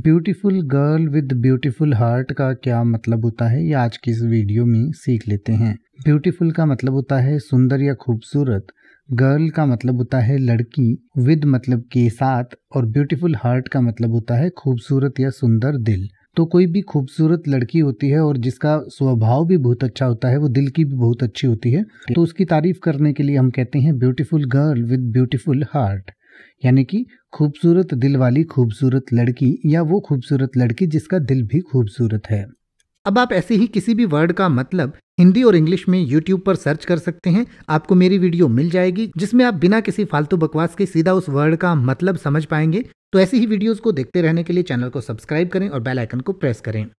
beautiful girl with beautiful heart का क्या मतलब होता है ये आज की इस वीडियो में सीख लेते हैं ब्यूटीफुल का मतलब होता है सुंदर या खूबसूरत गर्ल का मतलब होता है लड़की विद मतलब के साथ और ब्यूटीफुल हार्ट का मतलब होता है खूबसूरत या सुंदर दिल तो कोई भी खूबसूरत लड़की होती है और जिसका स्वभाव भी बहुत अच्छा होता है वो दिल की भी बहुत अच्छी होती है तो उसकी तारीफ करने के लिए हम कहते हैं beautiful girl with beautiful heart यानी कि खूबसूरत दिल वाली खूबसूरत लड़की या वो खूबसूरत लड़की जिसका दिल भी खूबसूरत है अब आप ऐसे ही किसी भी वर्ड का मतलब हिंदी और इंग्लिश में YouTube पर सर्च कर सकते हैं आपको मेरी वीडियो मिल जाएगी जिसमें आप बिना किसी फालतू बकवास के सीधा उस वर्ड का मतलब समझ पाएंगे तो ऐसी ही वीडियोस को देखते रहने के लिए चैनल को सब्सक्राइब करें और बेल आइकन को प्रेस करें